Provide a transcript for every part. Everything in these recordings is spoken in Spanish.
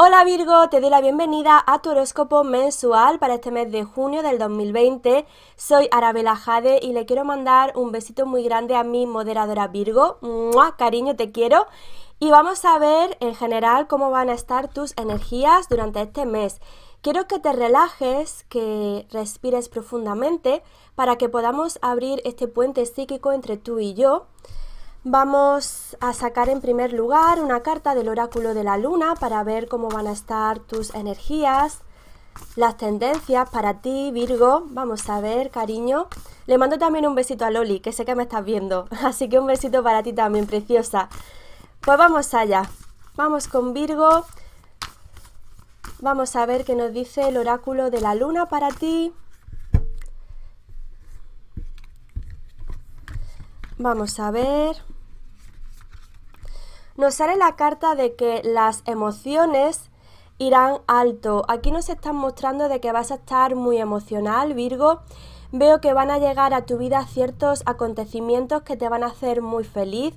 Hola Virgo, te doy la bienvenida a tu horóscopo mensual para este mes de junio del 2020. Soy Arabela Jade y le quiero mandar un besito muy grande a mi moderadora Virgo. ¡Mua! Cariño, te quiero. Y vamos a ver en general cómo van a estar tus energías durante este mes. Quiero que te relajes, que respires profundamente para que podamos abrir este puente psíquico entre tú y yo. Vamos a sacar en primer lugar una carta del oráculo de la luna para ver cómo van a estar tus energías, las tendencias para ti, Virgo. Vamos a ver, cariño. Le mando también un besito a Loli, que sé que me estás viendo. Así que un besito para ti también, preciosa. Pues vamos allá. Vamos con Virgo. Vamos a ver qué nos dice el oráculo de la luna para ti. Vamos a ver. Nos sale la carta de que las emociones irán alto. Aquí nos están mostrando de que vas a estar muy emocional, Virgo. Veo que van a llegar a tu vida ciertos acontecimientos que te van a hacer muy feliz.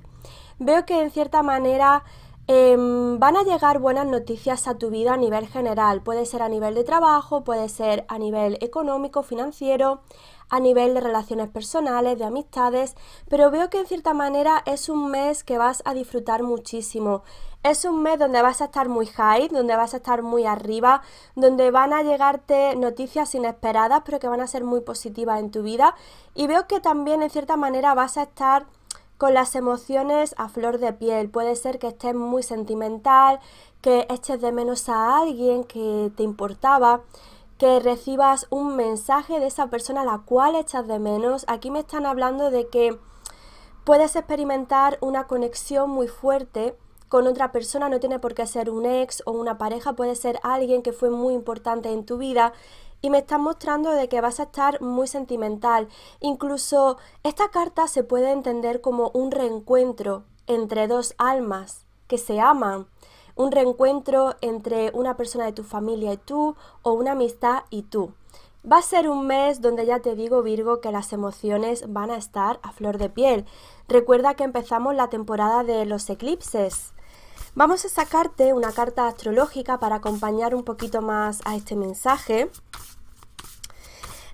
Veo que en cierta manera em, van a llegar buenas noticias a tu vida a nivel general. Puede ser a nivel de trabajo, puede ser a nivel económico, financiero, a nivel de relaciones personales, de amistades, pero veo que en cierta manera es un mes que vas a disfrutar muchísimo. Es un mes donde vas a estar muy high, donde vas a estar muy arriba, donde van a llegarte noticias inesperadas, pero que van a ser muy positivas en tu vida. Y veo que también en cierta manera vas a estar con las emociones a flor de piel. Puede ser que estés muy sentimental, que eches de menos a alguien que te importaba que recibas un mensaje de esa persona a la cual echas de menos. Aquí me están hablando de que puedes experimentar una conexión muy fuerte con otra persona, no tiene por qué ser un ex o una pareja, puede ser alguien que fue muy importante en tu vida y me están mostrando de que vas a estar muy sentimental. Incluso esta carta se puede entender como un reencuentro entre dos almas que se aman un reencuentro entre una persona de tu familia y tú o una amistad y tú. Va a ser un mes donde ya te digo Virgo que las emociones van a estar a flor de piel. Recuerda que empezamos la temporada de los eclipses. Vamos a sacarte una carta astrológica para acompañar un poquito más a este mensaje.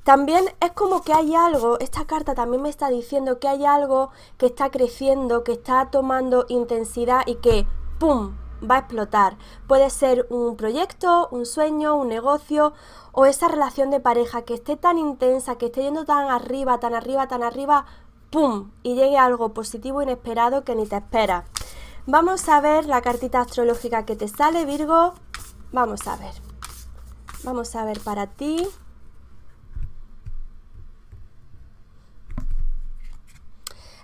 También es como que hay algo, esta carta también me está diciendo que hay algo que está creciendo, que está tomando intensidad y que, ¡pum!, va a explotar. Puede ser un proyecto, un sueño, un negocio o esa relación de pareja que esté tan intensa, que esté yendo tan arriba, tan arriba, tan arriba, ¡pum! Y llegue algo positivo, inesperado que ni te espera. Vamos a ver la cartita astrológica que te sale, Virgo. Vamos a ver. Vamos a ver para ti.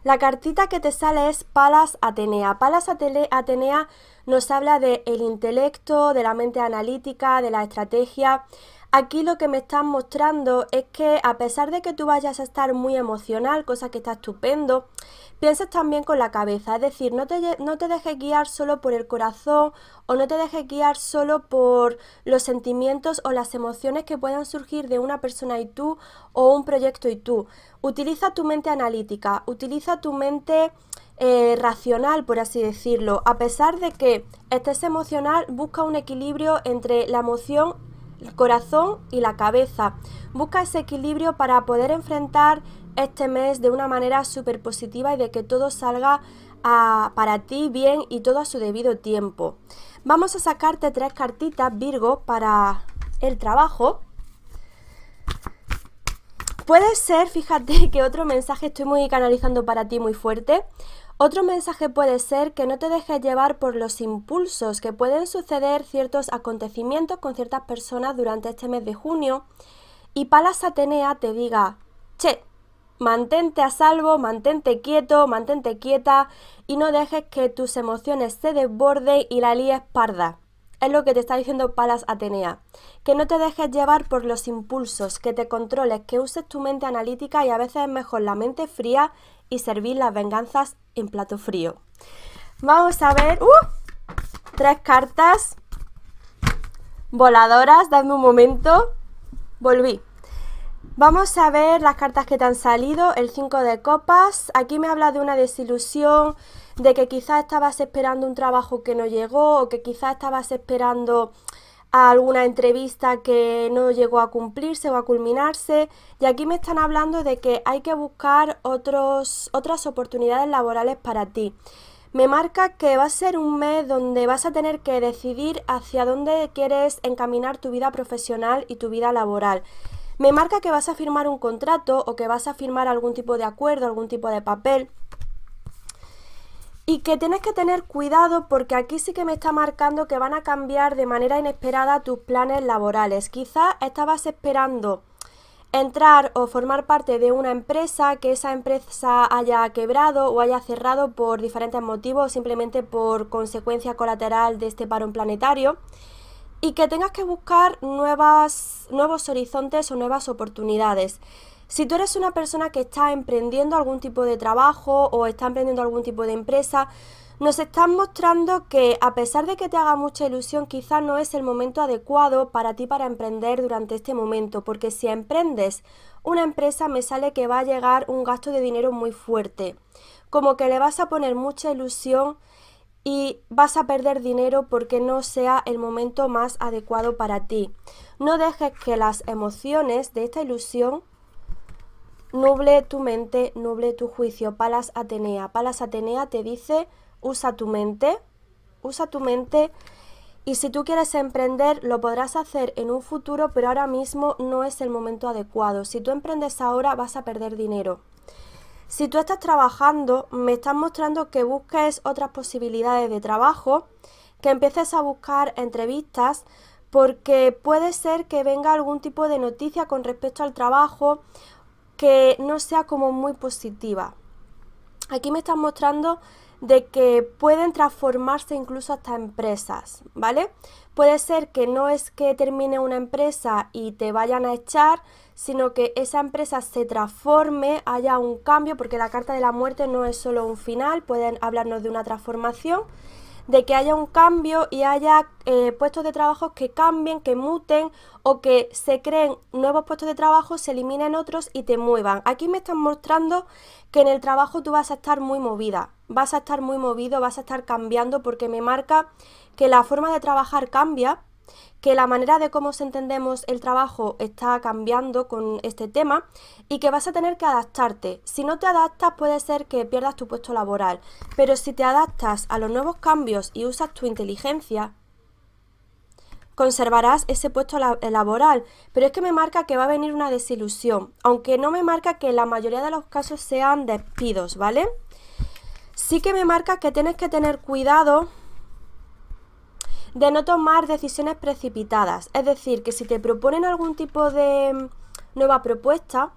La cartita que te sale es Palas Atenea. Palas Atenea nos habla del el intelecto, de la mente analítica, de la estrategia, Aquí lo que me están mostrando es que a pesar de que tú vayas a estar muy emocional, cosa que está estupendo, pienses también con la cabeza, es decir, no te, no te dejes guiar solo por el corazón o no te dejes guiar solo por los sentimientos o las emociones que puedan surgir de una persona y tú o un proyecto y tú. Utiliza tu mente analítica, utiliza tu mente eh, racional, por así decirlo. A pesar de que estés emocional, busca un equilibrio entre la emoción el corazón y la cabeza. Busca ese equilibrio para poder enfrentar este mes de una manera súper positiva y de que todo salga ah, para ti bien y todo a su debido tiempo. Vamos a sacarte tres cartitas Virgo para el trabajo. Puede ser, fíjate que otro mensaje estoy muy canalizando para ti muy fuerte. Otro mensaje puede ser que no te dejes llevar por los impulsos que pueden suceder ciertos acontecimientos con ciertas personas durante este mes de junio y Palas Atenea te diga, che, mantente a salvo, mantente quieto, mantente quieta y no dejes que tus emociones se desborden y la líes parda. Es lo que te está diciendo Palas Atenea. Que no te dejes llevar por los impulsos, que te controles, que uses tu mente analítica y a veces es mejor la mente fría y servir las venganzas en plato frío. Vamos a ver... ¡Uh! Tres cartas voladoras, Dame un momento. Volví. Vamos a ver las cartas que te han salido. El 5 de copas. Aquí me habla de una desilusión, de que quizás estabas esperando un trabajo que no llegó o que quizás estabas esperando alguna entrevista que no llegó a cumplirse o a culminarse. Y aquí me están hablando de que hay que buscar otros, otras oportunidades laborales para ti. Me marca que va a ser un mes donde vas a tener que decidir hacia dónde quieres encaminar tu vida profesional y tu vida laboral. Me marca que vas a firmar un contrato o que vas a firmar algún tipo de acuerdo, algún tipo de papel y que tienes que tener cuidado porque aquí sí que me está marcando que van a cambiar de manera inesperada tus planes laborales. Quizás estabas esperando entrar o formar parte de una empresa, que esa empresa haya quebrado o haya cerrado por diferentes motivos o simplemente por consecuencia colateral de este parón planetario y que tengas que buscar nuevos horizontes o nuevas oportunidades. Si tú eres una persona que está emprendiendo algún tipo de trabajo o está emprendiendo algún tipo de empresa, nos están mostrando que a pesar de que te haga mucha ilusión, quizás no es el momento adecuado para ti para emprender durante este momento, porque si emprendes una empresa me sale que va a llegar un gasto de dinero muy fuerte, como que le vas a poner mucha ilusión y vas a perder dinero porque no sea el momento más adecuado para ti. No dejes que las emociones de esta ilusión Nuble tu mente, nuble tu juicio. Palas Atenea. Palas Atenea te dice, usa tu mente, usa tu mente. Y si tú quieres emprender, lo podrás hacer en un futuro, pero ahora mismo no es el momento adecuado. Si tú emprendes ahora, vas a perder dinero. Si tú estás trabajando, me estás mostrando que busques otras posibilidades de trabajo, que empieces a buscar entrevistas, porque puede ser que venga algún tipo de noticia con respecto al trabajo que no sea como muy positiva. Aquí me están mostrando de que pueden transformarse incluso hasta empresas, ¿vale? Puede ser que no es que termine una empresa y te vayan a echar, sino que esa empresa se transforme, haya un cambio, porque la carta de la muerte no es solo un final, pueden hablarnos de una transformación de que haya un cambio y haya eh, puestos de trabajo que cambien, que muten o que se creen nuevos puestos de trabajo, se eliminen otros y te muevan. Aquí me están mostrando que en el trabajo tú vas a estar muy movida, vas a estar muy movido, vas a estar cambiando porque me marca que la forma de trabajar cambia que la manera de cómo entendemos el trabajo está cambiando con este tema y que vas a tener que adaptarte. Si no te adaptas puede ser que pierdas tu puesto laboral, pero si te adaptas a los nuevos cambios y usas tu inteligencia, conservarás ese puesto eh, laboral, pero es que me marca que va a venir una desilusión, aunque no me marca que la mayoría de los casos sean despidos, ¿vale? Sí que me marca que tienes que tener cuidado de no tomar decisiones precipitadas. Es decir, que si te proponen algún tipo de mm, nueva propuesta,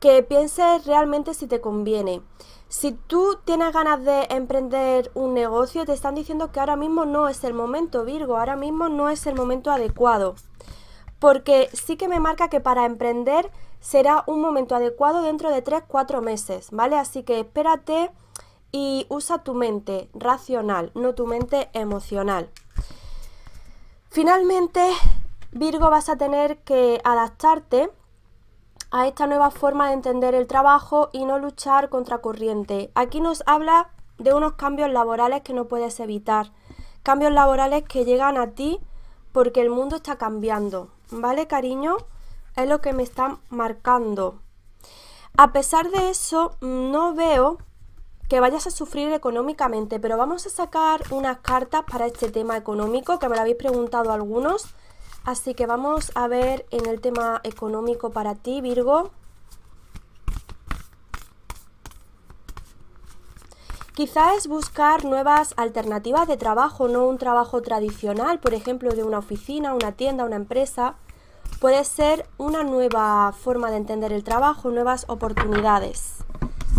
que pienses realmente si te conviene. Si tú tienes ganas de emprender un negocio, te están diciendo que ahora mismo no es el momento, Virgo, ahora mismo no es el momento adecuado. Porque sí que me marca que para emprender será un momento adecuado dentro de 3-4 meses, ¿vale? Así que espérate y usa tu mente racional, no tu mente emocional. Finalmente, Virgo, vas a tener que adaptarte a esta nueva forma de entender el trabajo y no luchar contra corriente. Aquí nos habla de unos cambios laborales que no puedes evitar, cambios laborales que llegan a ti porque el mundo está cambiando, ¿vale, cariño? Es lo que me están marcando. A pesar de eso, no veo que vayas a sufrir económicamente, pero vamos a sacar unas cartas para este tema económico, que me lo habéis preguntado algunos. Así que vamos a ver en el tema económico para ti, Virgo. Quizás es buscar nuevas alternativas de trabajo, no un trabajo tradicional, por ejemplo, de una oficina, una tienda, una empresa. Puede ser una nueva forma de entender el trabajo, nuevas oportunidades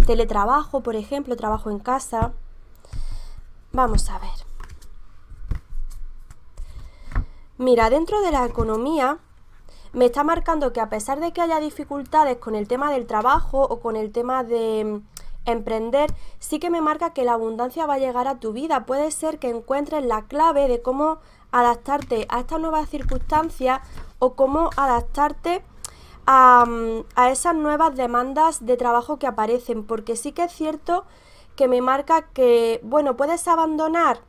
teletrabajo, por ejemplo, trabajo en casa. Vamos a ver. Mira, dentro de la economía me está marcando que a pesar de que haya dificultades con el tema del trabajo o con el tema de mm, emprender, sí que me marca que la abundancia va a llegar a tu vida. Puede ser que encuentres la clave de cómo adaptarte a estas nuevas circunstancias o cómo adaptarte a, esas nuevas demandas de trabajo que aparecen, porque sí que es cierto que me marca que, bueno, puedes abandonar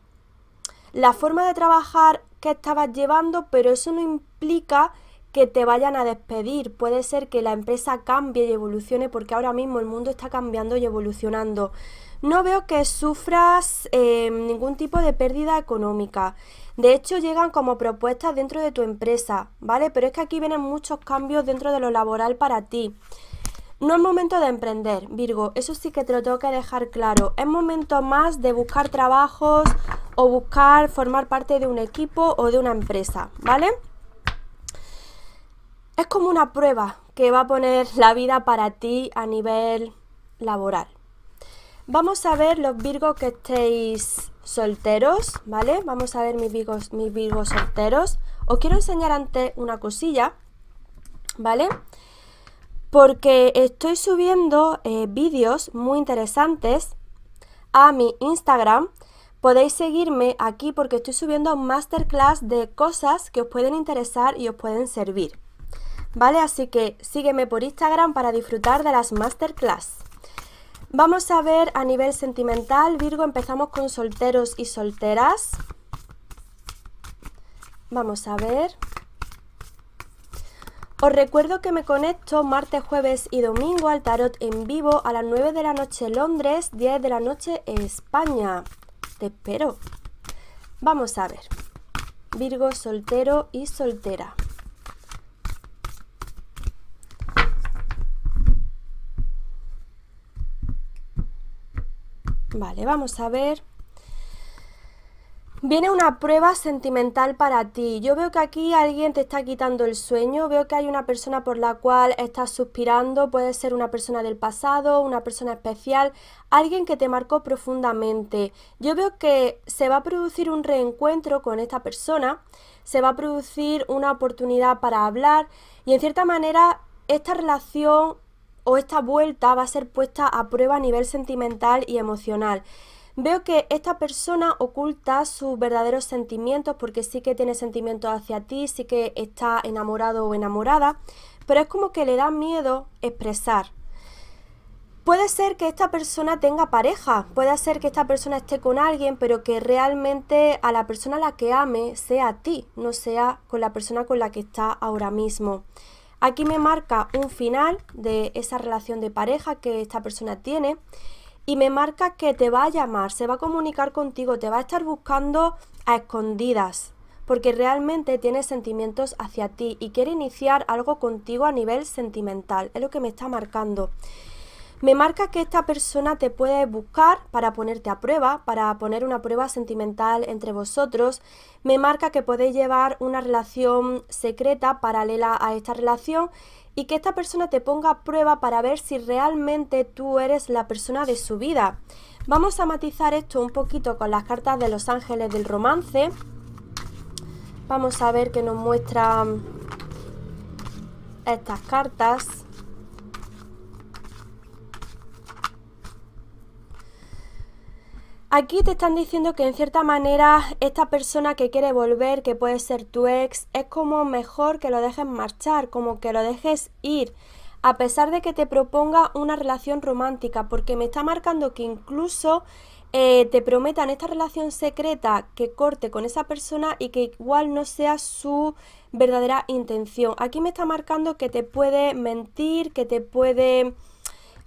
la forma de trabajar que estabas llevando, pero eso no implica que te vayan a despedir. Puede ser que la empresa cambie y evolucione porque ahora mismo el mundo está cambiando y evolucionando. No veo que sufras em, ningún tipo de pérdida económica. De hecho, llegan como propuestas dentro de tu empresa, ¿vale? Pero es que aquí vienen muchos cambios dentro de lo laboral para ti. No es momento de emprender, Virgo, eso sí que te lo tengo que dejar claro. Es momento más de buscar trabajos o buscar formar parte de un equipo o de una empresa, ¿vale? Es como una prueba que va a poner la vida para ti a nivel laboral. Vamos a ver los Virgos que estéis solteros, ¿vale? Vamos a ver mis vivos mis solteros. Os quiero enseñar antes una cosilla, ¿vale? Porque estoy subiendo eh, vídeos muy interesantes a mi Instagram. Podéis seguirme aquí porque estoy subiendo masterclass de cosas que os pueden interesar y os pueden servir. ¿Vale? Así que sígueme por Instagram para disfrutar de las masterclass. Vamos a ver a nivel sentimental, Virgo, empezamos con solteros y solteras. Vamos a ver. Os recuerdo que me conecto martes, jueves y domingo al tarot en vivo a las 9 de la noche Londres, 10 de la noche España. Te espero. Vamos a ver. Virgo soltero y soltera. Vale, vamos a ver. Viene una prueba sentimental para ti. Yo veo que aquí alguien te está quitando el sueño, veo que hay una persona por la cual estás suspirando, puede ser una persona del pasado, una persona especial, alguien que te marcó profundamente. Yo veo que se va a producir un reencuentro con esta persona, se va a producir una oportunidad para hablar y en cierta manera esta relación o esta vuelta va a ser puesta a prueba a nivel sentimental y emocional. Veo que esta persona oculta sus verdaderos sentimientos porque sí que tiene sentimientos hacia ti, sí que está enamorado o enamorada, pero es como que le da miedo expresar. Puede ser que esta persona tenga pareja, puede ser que esta persona esté con alguien, pero que realmente a la persona a la que ame sea a ti, no sea con la persona con la que está ahora mismo. Aquí me marca un final de esa relación de pareja que esta persona tiene y me marca que te va a llamar, se va a comunicar contigo, te va a estar buscando a escondidas, porque realmente tiene sentimientos hacia ti y quiere iniciar algo contigo a nivel sentimental, es lo que me está marcando. Me marca que esta persona te puede buscar para ponerte a prueba, para poner una prueba sentimental entre vosotros. Me marca que podéis llevar una relación secreta paralela a esta relación y que esta persona te ponga a prueba para ver si realmente tú eres la persona de su vida. Vamos a matizar esto un poquito con las cartas de los ángeles del romance. Vamos a ver qué nos muestran estas cartas. Aquí te están diciendo que en cierta manera esta persona que quiere volver, que puede ser tu ex, es como mejor que lo dejes marchar, como que lo dejes ir, a pesar de que te proponga una relación romántica, porque me está marcando que incluso eh, te prometan esta relación secreta que corte con esa persona y que igual no sea su verdadera intención. Aquí me está marcando que te puede mentir, que te puede...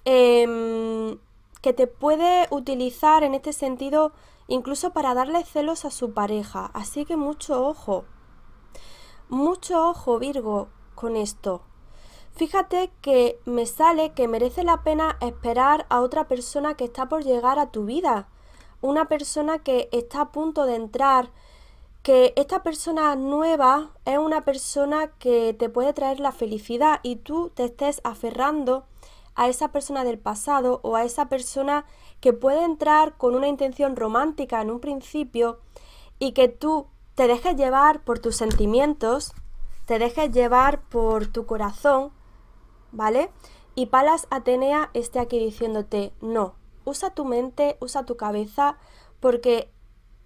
Em, que te puede utilizar en este sentido incluso para darle celos a su pareja. Así que mucho ojo. Mucho ojo, Virgo, con esto. Fíjate que me sale que merece la pena esperar a otra persona que está por llegar a tu vida. Una persona que está a punto de entrar. Que esta persona nueva es una persona que te puede traer la felicidad y tú te estés aferrando a esa persona del pasado o a esa persona que puede entrar con una intención romántica en un principio y que tú te dejes llevar por tus sentimientos, te dejes llevar por tu corazón, ¿vale? Y Palas Atenea esté aquí diciéndote, no, usa tu mente, usa tu cabeza, porque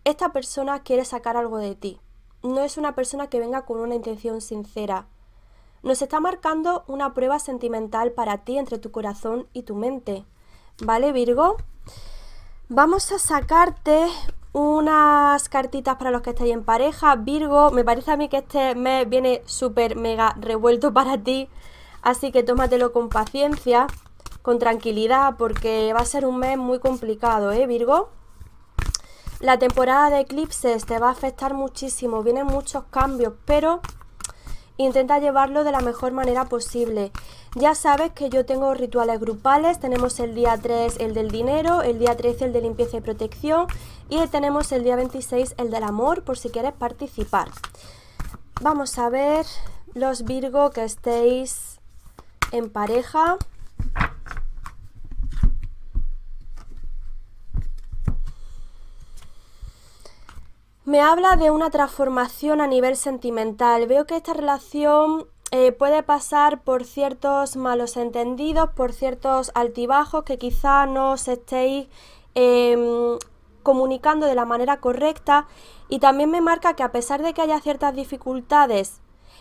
esta persona quiere sacar algo de ti. No es una persona que venga con una intención sincera. Nos está marcando una prueba sentimental para ti entre tu corazón y tu mente. ¿Vale, Virgo? Vamos a sacarte unas cartitas para los que estáis en pareja. Virgo, me parece a mí que este mes viene súper mega revuelto para ti. Así que tómatelo con paciencia, con tranquilidad, porque va a ser un mes muy complicado, ¿eh, Virgo? La temporada de eclipses te va a afectar muchísimo, vienen muchos cambios, pero intenta llevarlo de la mejor manera posible. Ya sabes que yo tengo rituales grupales, tenemos el día 3 el del dinero, el día 13 el de limpieza y protección y tenemos el día 26 el del amor por si quieres participar. Vamos a ver los Virgo que estéis en pareja. Me habla de una transformación a nivel sentimental. Veo que esta relación eh, puede pasar por ciertos malos entendidos, por ciertos altibajos que quizá no os estéis em, comunicando de la manera correcta. Y también me marca que a pesar de que haya ciertas dificultades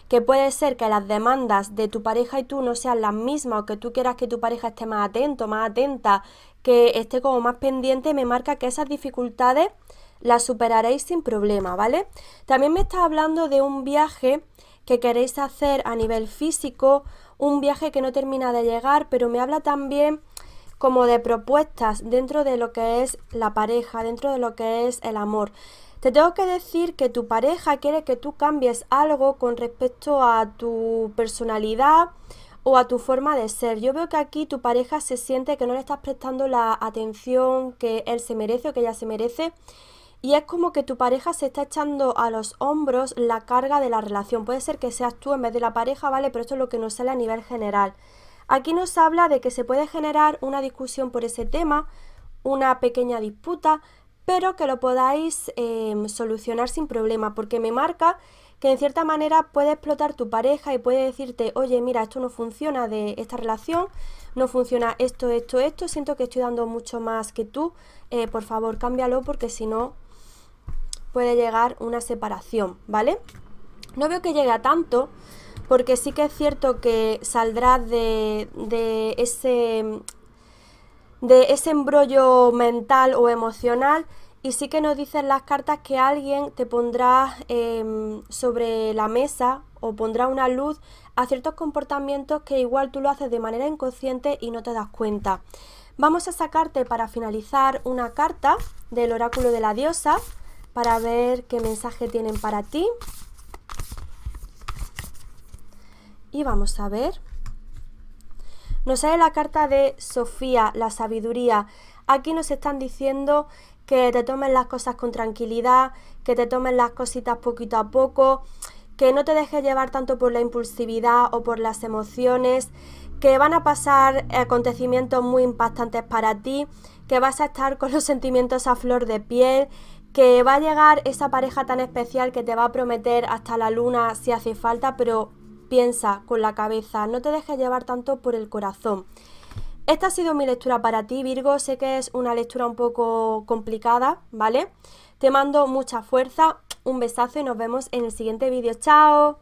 que puede ser que las demandas de tu pareja y tú no sean las mismas o que tú quieras que tu pareja esté más atento, más atenta, que esté como más pendiente, me marca que esas dificultades la superaréis sin problema, ¿vale? También me está hablando de un viaje que queréis hacer a nivel físico, un viaje que no termina de llegar, pero me habla también como de propuestas dentro de lo que es la pareja, dentro de lo que es el amor. Te tengo que decir que tu pareja quiere que tú cambies algo con respecto a tu personalidad o a tu forma de ser. Yo veo que aquí tu pareja se siente que no le estás prestando la atención que él se merece o que ella se merece y es como que tu pareja se está echando a los hombros la carga de la relación. Puede ser que seas tú en vez de la pareja, ¿vale? Pero esto es lo que nos sale a nivel general. Aquí nos habla de que se puede generar una discusión por ese tema, una pequeña disputa, pero que lo podáis em, solucionar sin problema, porque me marca que en cierta manera puede explotar tu pareja y puede decirte, oye, mira, esto no funciona de esta relación, no funciona esto, esto, esto, siento que estoy dando mucho más que tú, eh, por favor, cámbialo porque si no, puede llegar una separación, ¿vale? No veo que llegue a tanto, porque sí que es cierto que saldrás de, ese de ese embrollo mental o emocional y sí que nos dicen las cartas que alguien te pondrá em, sobre la mesa o pondrá una luz a ciertos comportamientos que igual tú lo haces de manera inconsciente y no te das cuenta. Vamos a sacarte para finalizar una carta del oráculo de la diosa para ver qué mensaje tienen para ti. Y vamos a ver. Nos sale la carta de Sofía, la sabiduría. Aquí nos están diciendo que te tomen las cosas con tranquilidad, que te tomen las cositas poquito a poco, que no te dejes llevar tanto por la impulsividad o por las emociones, que van a pasar acontecimientos muy impactantes para ti, que vas a estar con los sentimientos a flor de piel, que va a llegar esa pareja tan especial que te va a prometer hasta la luna si hace falta, pero piensa con la cabeza, no te dejes llevar tanto por el corazón. Esta ha sido mi lectura para ti, Virgo. Sé que es una lectura un poco complicada, ¿vale? Te mando mucha fuerza, un besazo y nos vemos en el siguiente vídeo. ¡Chao!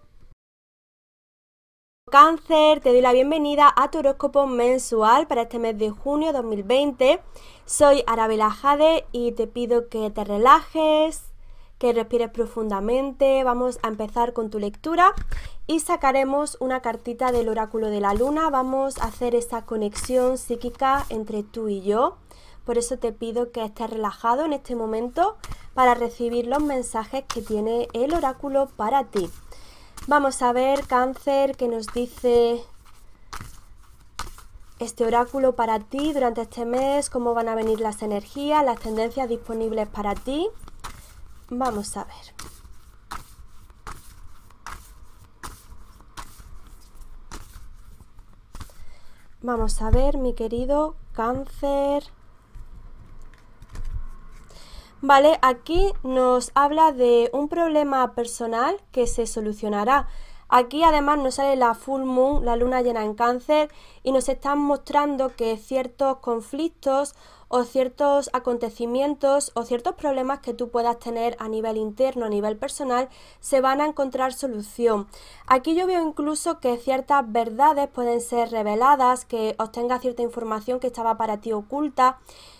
Cáncer, te doy la bienvenida a tu horóscopo mensual para este mes de junio 2020. Soy Arabela Jade y te pido que te relajes, que respires profundamente. Vamos a empezar con tu lectura y sacaremos una cartita del oráculo de la luna. Vamos a hacer esa conexión psíquica entre tú y yo. Por eso te pido que estés relajado en este momento para recibir los mensajes que tiene el oráculo para ti. Vamos a ver, cáncer, que nos dice este oráculo para ti durante este mes, cómo van a venir las energías, las tendencias disponibles para ti. Vamos a ver. Vamos a ver, mi querido cáncer. Vale, aquí nos habla de un problema personal que se solucionará. Aquí además nos sale la full moon, la luna llena en cáncer, y nos están mostrando que ciertos conflictos o ciertos acontecimientos o ciertos problemas que tú puedas tener a nivel interno, a nivel personal, se van a encontrar solución. Aquí yo veo incluso que ciertas verdades pueden ser reveladas, que obtenga cierta información que estaba para ti oculta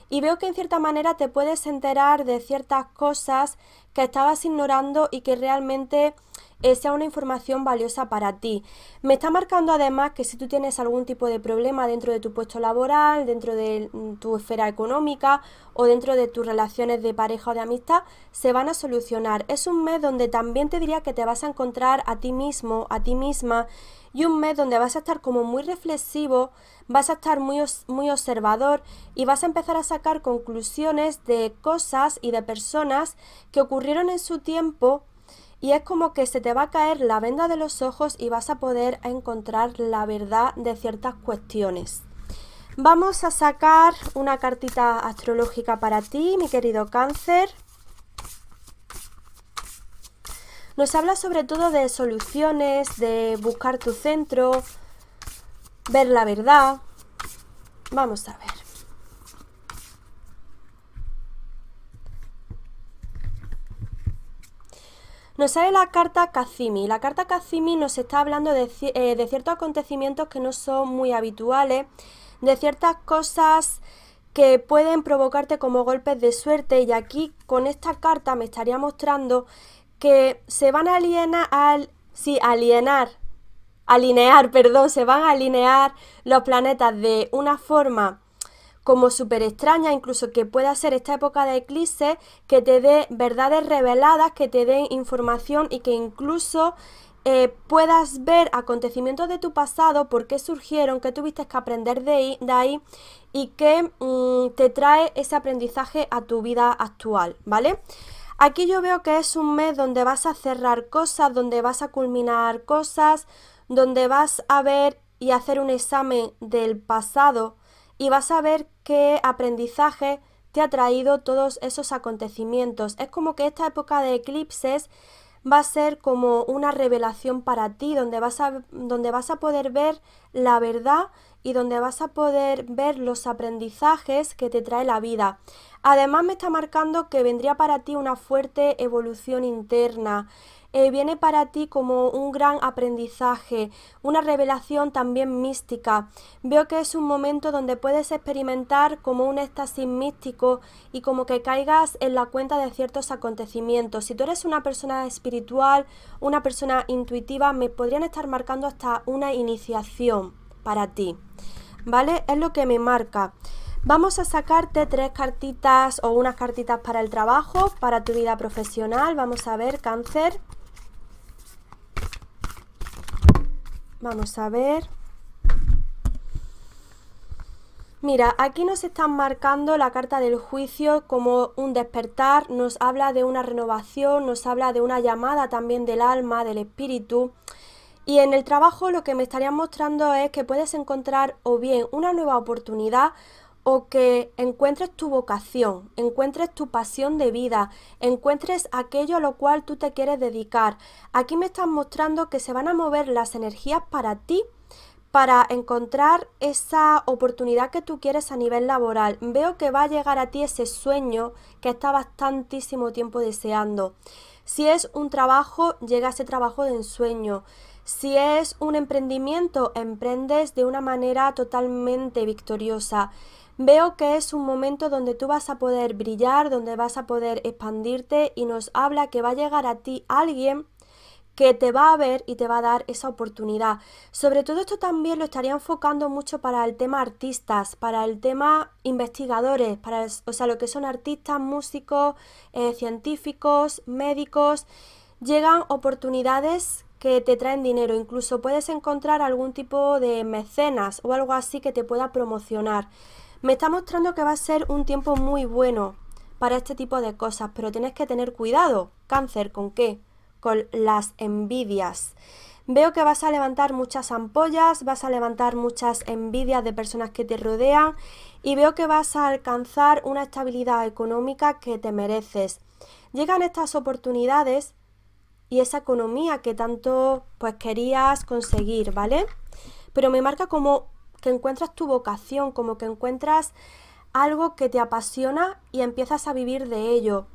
y veo que en cierta manera te puedes enterar de ciertas cosas que estabas ignorando y que realmente eh, sea una información valiosa para ti. Me está marcando además que si tú tienes algún tipo de problema dentro de tu puesto laboral, dentro de mm, tu esfera económica o dentro de tus relaciones de pareja o de amistad, se van a solucionar. Es un mes donde también te diría que te vas a encontrar a ti mismo, a ti misma, y un mes donde vas a estar como muy reflexivo, vas a estar muy, muy observador y vas a empezar a sacar conclusiones de cosas y de personas que ocurrieron en su tiempo y es como que se te va a caer la venda de los ojos y vas a poder encontrar la verdad de ciertas cuestiones. Vamos a sacar una cartita astrológica para ti, mi querido cáncer. Nos habla sobre todo de soluciones, de buscar tu centro, ver la verdad. Vamos a ver. Nos sale la carta Kazimi. La carta Kazimi nos está hablando de, eh, de, ciertos acontecimientos que no son muy habituales, de ciertas cosas que pueden provocarte como golpes de suerte y aquí con esta carta me estaría mostrando que se van a alienar, sí, alienar, alinear, perdón, se van a alinear los planetas de una forma como súper extraña, incluso que pueda ser esta época de eclipse, que te dé verdades reveladas, que te den información y que incluso eh, puedas ver acontecimientos de tu pasado, por qué surgieron, qué tuviste que aprender de, ahí y que mm, te trae ese aprendizaje a tu vida actual, ¿vale? Aquí yo veo que es un mes donde vas a cerrar cosas, donde vas a culminar cosas, donde vas a ver y hacer un examen del pasado y vas a ver qué aprendizaje te ha traído todos esos acontecimientos. Es como que esta época de eclipses va a ser como una revelación para ti, donde vas a, donde vas a poder ver la verdad y donde vas a poder ver los aprendizajes que te trae la vida. Además me está marcando que vendría para ti una fuerte evolución interna. Eh, viene para ti como un gran aprendizaje, una revelación también mística. Veo que es un momento donde puedes experimentar como un éxtasis místico y como que caigas en la cuenta de ciertos acontecimientos. Si tú eres una persona espiritual, una persona intuitiva, me podrían estar marcando hasta una iniciación para ti. ¿Vale? Es lo que me marca. Vamos a sacarte tres cartitas o unas cartitas para el trabajo, para tu vida profesional. Vamos a ver, cáncer. Vamos a ver. Mira, aquí nos están marcando la carta del juicio como un despertar, nos habla de una renovación, nos habla de una llamada también del alma, del espíritu. Y en el trabajo lo que me estarían mostrando es que puedes encontrar o bien una nueva oportunidad o que encuentres tu vocación, encuentres tu pasión de vida, encuentres aquello a lo cual tú te quieres dedicar. Aquí me están mostrando que se van a mover las energías para ti para encontrar esa oportunidad que tú quieres a nivel laboral. Veo que va a llegar a ti ese sueño que estabas tantísimo tiempo deseando. Si es un trabajo, llega ese trabajo de ensueño. Si es un emprendimiento, emprendes de una manera totalmente victoriosa. Veo que es un momento donde tú vas a poder brillar, donde vas a poder expandirte y nos habla que va a llegar a ti alguien que te va a ver y te va a dar esa oportunidad. Sobre todo esto también lo estaría enfocando mucho para el tema artistas, para el tema investigadores, para o sea, lo que son artistas, músicos, eh, científicos, médicos. Llegan oportunidades que te traen dinero. Incluso puedes encontrar algún tipo de mecenas o algo así que te pueda promocionar. Me está mostrando que va a ser un tiempo muy bueno para este tipo de cosas, pero tienes que tener cuidado. Cáncer, ¿con qué? Con las envidias. Veo que vas a levantar muchas ampollas, vas a levantar muchas envidias de personas que te rodean y veo que vas a alcanzar una estabilidad económica que te mereces. Llegan estas oportunidades y esa economía que tanto pues querías conseguir, ¿vale? Pero me marca como que encuentras tu vocación, como que encuentras algo que te apasiona y empiezas a vivir de ello.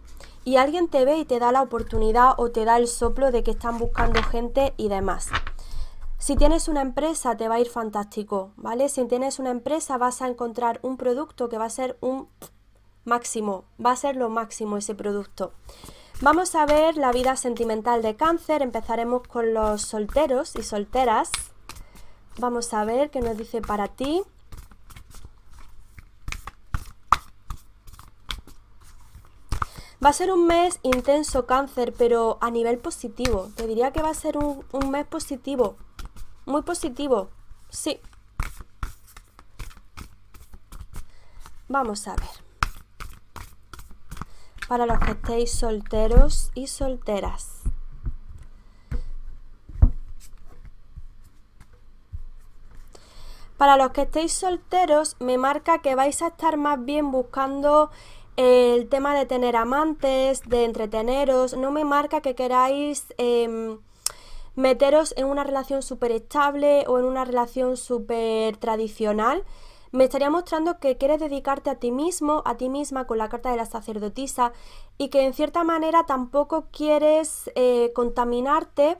Y alguien te ve y te da la oportunidad o te da el soplo de que están buscando gente y demás. Si tienes una empresa te va a ir fantástico, ¿vale? Si tienes una empresa vas a encontrar un producto que va a ser un máximo, va a ser lo máximo ese producto. Vamos a ver la vida sentimental de cáncer, empezaremos con los solteros y solteras. Vamos a ver qué nos dice para ti. Va a ser un mes intenso cáncer, pero a nivel positivo. Te diría que va a ser un, mes positivo. Muy positivo. Sí. Vamos a ver para los que estéis solteros y solteras. Para los que estéis solteros, me marca que vais a estar más bien buscando el tema de tener amantes, de entreteneros. No me marca que queráis em, meteros en una relación súper estable o en una relación súper tradicional me estaría mostrando que quieres dedicarte a ti mismo, a ti misma con la carta de la sacerdotisa y que en cierta manera tampoco quieres eh, contaminarte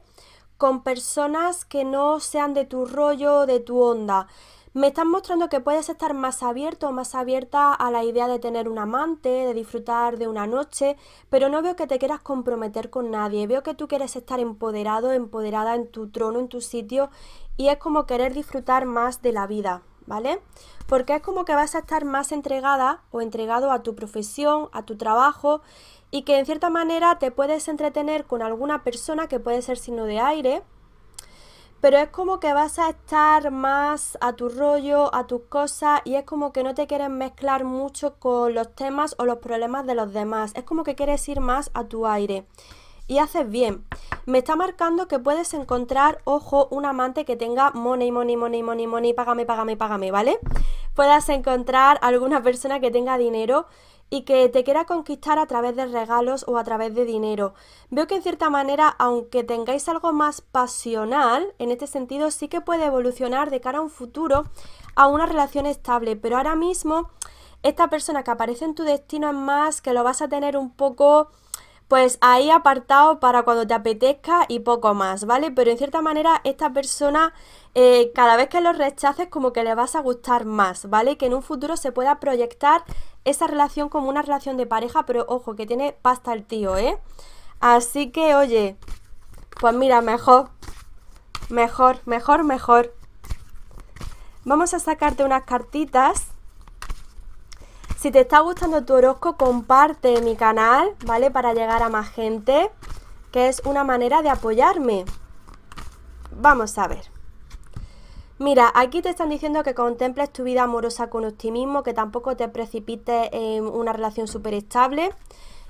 con personas que no sean de tu rollo, de tu onda. Me estás mostrando que puedes estar más abierto o más abierta a la idea de tener un amante, de disfrutar de una noche, pero no veo que te quieras comprometer con nadie. Veo que tú quieres estar empoderado, empoderada en tu trono, en tu sitio, y es como querer disfrutar más de la vida. ¿vale? Porque es como que vas a estar más entregada o entregado a tu profesión, a tu trabajo y que en cierta manera te puedes entretener con alguna persona que puede ser signo de aire, pero es como que vas a estar más a tu rollo, a tus cosas y es como que no te quieres mezclar mucho con los temas o los problemas de los demás, es como que quieres ir más a tu aire y haces bien. Me está marcando que puedes encontrar, ojo, un amante que tenga money, money, money, money, money, págame, págame, págame, ¿vale? Puedas encontrar alguna persona que tenga dinero y que te quiera conquistar a través de regalos o a través de dinero. Veo que en cierta manera, aunque tengáis algo más pasional, en este sentido sí que puede evolucionar de cara a un futuro a una relación estable, pero ahora mismo esta persona que aparece en tu destino es más que lo vas a tener un poco pues ahí apartado para cuando te apetezca y poco más, ¿vale? Pero en cierta manera esta persona eh, cada vez que lo rechaces como que le vas a gustar más, ¿vale? Que en un futuro se pueda proyectar esa relación como una relación de pareja, pero ojo, que tiene pasta el tío, ¿eh? Así que, oye, pues mira, mejor, mejor, mejor, mejor. Vamos a sacarte unas cartitas si te está gustando tu Orozco, comparte mi canal, ¿vale? Para llegar a más gente, que es una manera de apoyarme. Vamos a ver. Mira, aquí te están diciendo que contemples tu vida amorosa con optimismo, que tampoco te precipites en una relación súper estable.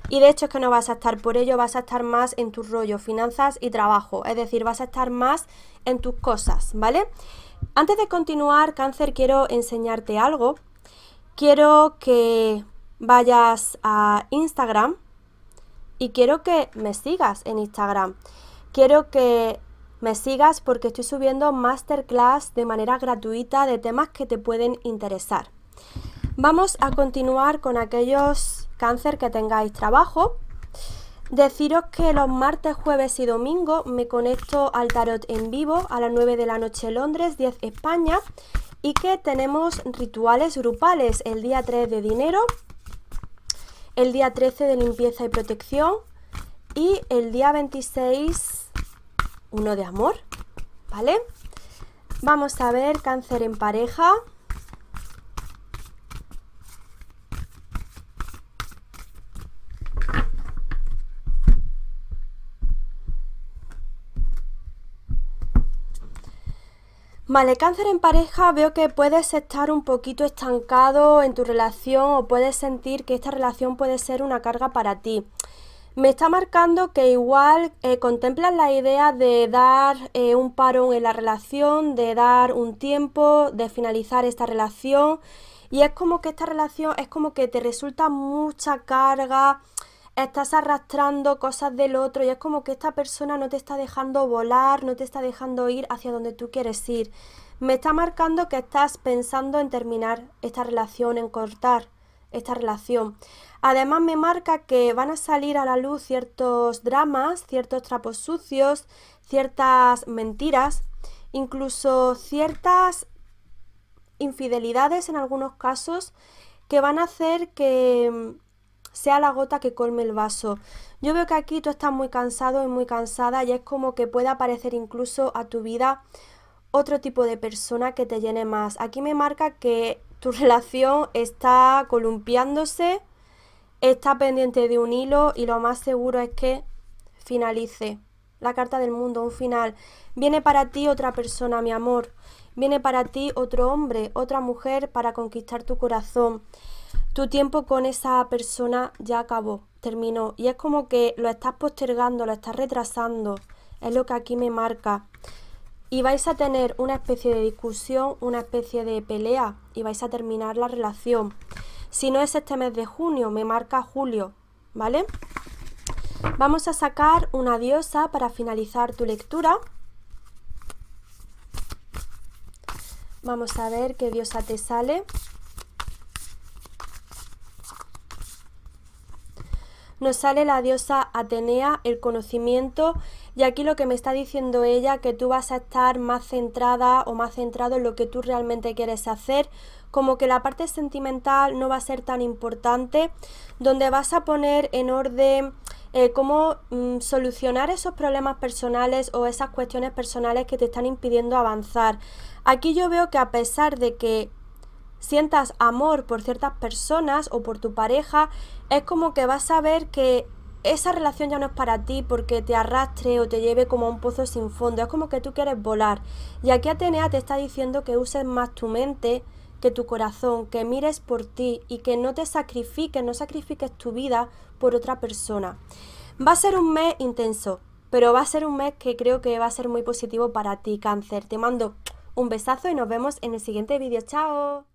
Y de hecho es que no vas a estar por ello, vas a estar más en tu rollo finanzas y trabajo. Es decir, vas a estar más en tus cosas, ¿vale? Antes de continuar, cáncer, quiero enseñarte algo quiero que vayas a Instagram y quiero que me sigas en Instagram. Quiero que me sigas porque estoy subiendo masterclass de manera gratuita de temas que te pueden interesar. Vamos a continuar con aquellos cáncer que tengáis trabajo. Deciros que los martes, jueves y domingo me conecto al tarot en vivo a las 9 de la noche Londres, 10 España y que tenemos rituales grupales el día 3 de dinero, el día 13 de limpieza y protección y el día 26 uno de amor, ¿vale? Vamos a ver cáncer en pareja, Vale, cáncer en pareja, veo que puedes estar un poquito estancado en tu relación o puedes sentir que esta relación puede ser una carga para ti. Me está marcando que igual eh, contemplas la idea de dar eh, un parón en la relación, de dar un tiempo, de finalizar esta relación. Y es como que esta relación es como que te resulta mucha carga, estás arrastrando cosas del otro y es como que esta persona no te está dejando volar, no te está dejando ir hacia donde tú quieres ir. Me está marcando que estás pensando en terminar esta relación, en cortar esta relación. Además me marca que van a salir a la luz ciertos dramas, ciertos trapos sucios, ciertas mentiras, incluso ciertas infidelidades en algunos casos que van a hacer que sea la gota que colme el vaso. Yo veo que aquí tú estás muy cansado y muy cansada y es como que puede aparecer incluso a tu vida otro tipo de persona que te llene más. Aquí me marca que tu relación está columpiándose, está pendiente de un hilo y lo más seguro es que finalice. La carta del mundo, un final. Viene para ti otra persona, mi amor. Viene para ti otro hombre, otra mujer para conquistar tu corazón tu tiempo con esa persona ya acabó, terminó. Y es como que lo estás postergando, lo estás retrasando. Es lo que aquí me marca. Y vais a tener una especie de discusión, una especie de pelea y vais a terminar la relación. Si no es este mes de junio, me marca julio, ¿vale? Vamos a sacar una diosa para finalizar tu lectura. Vamos a ver qué diosa te sale. nos sale la diosa Atenea, el conocimiento, y aquí lo que me está diciendo ella, que tú vas a estar más centrada o más centrado en lo que tú realmente quieres hacer, como que la parte sentimental no va a ser tan importante, donde vas a poner en orden eh, cómo mm, solucionar esos problemas personales o esas cuestiones personales que te están impidiendo avanzar. Aquí yo veo que a pesar de que sientas amor por ciertas personas o por tu pareja, es como que vas a ver que esa relación ya no es para ti porque te arrastre o te lleve como a un pozo sin fondo, es como que tú quieres volar. Y aquí Atenea te está diciendo que uses más tu mente que tu corazón, que mires por ti y que no te sacrifiques, no sacrifiques tu vida por otra persona. Va a ser un mes intenso, pero va a ser un mes que creo que va a ser muy positivo para ti, cáncer. Te mando un besazo y nos vemos en el siguiente vídeo. ¡Chao!